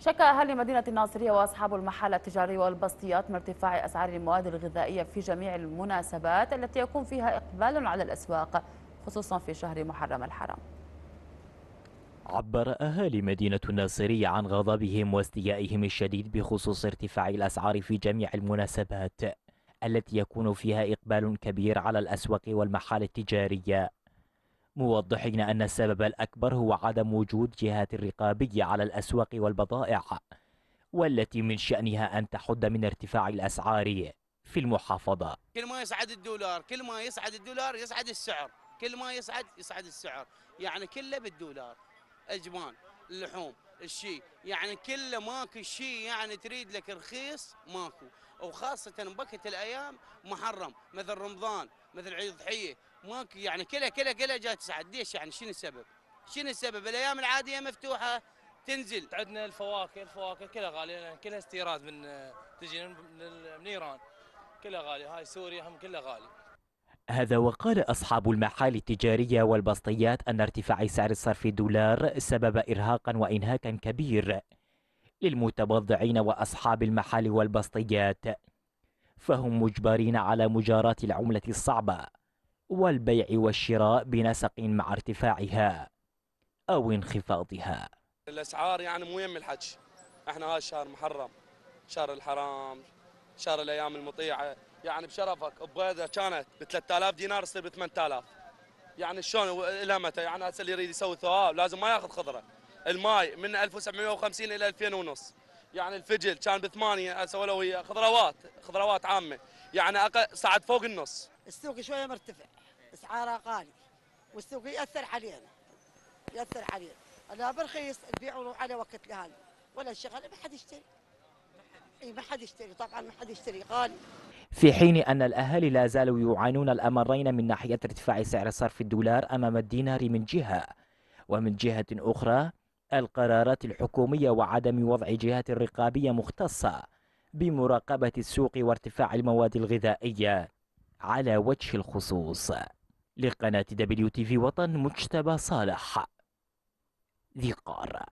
شكا أهالي مدينة الناصرية وأصحاب المحال التجاري والبسطيات من ارتفاع أسعار المواد الغذائية في جميع المناسبات التي يكون فيها إقبال على الأسواق خصوصا في شهر محرم الحرام عبر أهالي مدينة الناصرية عن غضبهم واستيائهم الشديد بخصوص ارتفاع الأسعار في جميع المناسبات التي يكون فيها إقبال كبير على الأسواق والمحال التجارية موضحين أن السبب الأكبر هو عدم وجود جهات رقابية على الأسواق والبضائع والتي من شأنها أن تحد من ارتفاع الأسعار في المحافظة كل ما يصعد الدولار كل ما يصعد الدولار يصعد السعر كل ما يصعد يصعد السعر يعني كله بالدولار إجمال اللحوم الشيء يعني كل ماكو شيء يعني تريد لك رخيص ماكو وخاصة بكت الأيام محرم مثل رمضان مثل عيد الضحية ماكو يعني كلها كلها كلها جات تسعد ليش يعني شنو السبب؟ شنو السبب؟ الأيام العادية مفتوحة تنزل عندنا الفواكه الفواكه كلها غالية يعني كلها استيراد من آه، تجي من, من إيران كلها غالية هاي سوريا هم كلها غالية هذا وقال أصحاب المحال التجارية والبسطيات أن ارتفاع سعر الصرف الدولار سبب إرهاقا وإنهاكا كبير للمتبضعين وأصحاب المحال والبسطيات فهم مجبرين على مجاراة العملة الصعبة والبيع والشراء بنسق مع ارتفاعها أو انخفاضها الأسعار يعني مو يم الحج احنا هذا الشهر محرم شهر الحرام شهر الايام المطيعه يعني بشرفك بغيضه كانت ب 3000 دينار تصير ب 8000 يعني شلون الى متى يعني هسه اللي يريد يسوي ثواب لازم ما ياخذ خضره الماي من 1750 الى 2000 ونص يعني الفجل كان بثمانية هسه ولو هي خضروات خضروات عامه يعني أقل صعد فوق النص السوق شويه مرتفع اسعاره غالي والسوق ياثر علينا ياثر علينا لا برخيص البيع على وقت لهالي ولا شغله ما حد يشتري إيه، ما حد يشتري طبعا ما حد يشتري غالي في حين أن الأهالي لا زالوا يعانون الأمرين من ناحية ارتفاع سعر صرف الدولار أمام الدينار من جهة ومن جهة أخرى القرارات الحكومية وعدم وضع جهات رقابية مختصة بمراقبة السوق وارتفاع المواد الغذائية على وجه الخصوص لقناة دبليو تي في وطن مجتبى صالح ذي قار